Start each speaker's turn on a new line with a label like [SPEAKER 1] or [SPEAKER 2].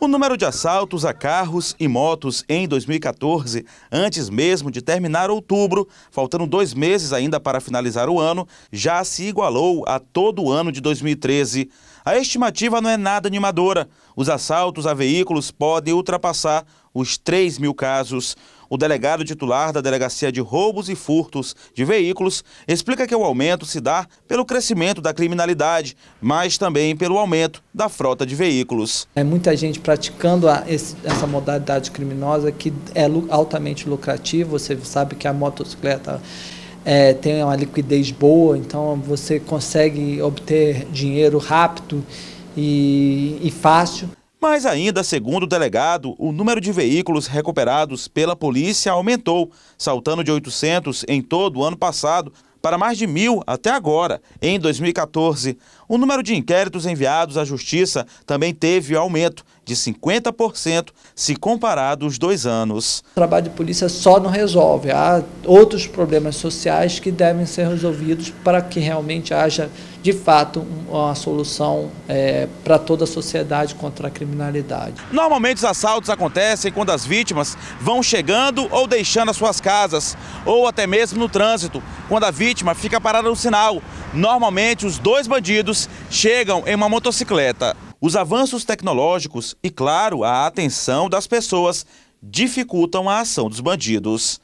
[SPEAKER 1] O número de assaltos a carros e motos em 2014, antes mesmo de terminar outubro, faltando dois meses ainda para finalizar o ano, já se igualou a todo o ano de 2013. A estimativa não é nada animadora. Os assaltos a veículos podem ultrapassar os 3 mil casos. O delegado titular da Delegacia de Roubos e Furtos de Veículos explica que o aumento se dá pelo crescimento da criminalidade, mas também pelo aumento da frota de veículos.
[SPEAKER 2] É muita gente praticando a, esse, essa modalidade criminosa que é altamente lucrativa. Você sabe que a motocicleta é, tem uma liquidez boa, então você consegue obter dinheiro rápido e, e fácil.
[SPEAKER 1] Mas ainda, segundo o delegado, o número de veículos recuperados pela polícia aumentou, saltando de 800 em todo o ano passado para mais de mil até agora, em 2014. O número de inquéritos enviados à Justiça também teve aumento, de 50% se comparado os dois anos. O
[SPEAKER 2] trabalho de polícia só não resolve. Há outros problemas sociais que devem ser resolvidos para que realmente haja, de fato, uma solução é, para toda a sociedade contra a criminalidade.
[SPEAKER 1] Normalmente os assaltos acontecem quando as vítimas vão chegando ou deixando as suas casas, ou até mesmo no trânsito, quando a vítima fica parada no sinal Normalmente, os dois bandidos chegam em uma motocicleta. Os avanços tecnológicos e, claro, a atenção das pessoas dificultam a ação dos bandidos.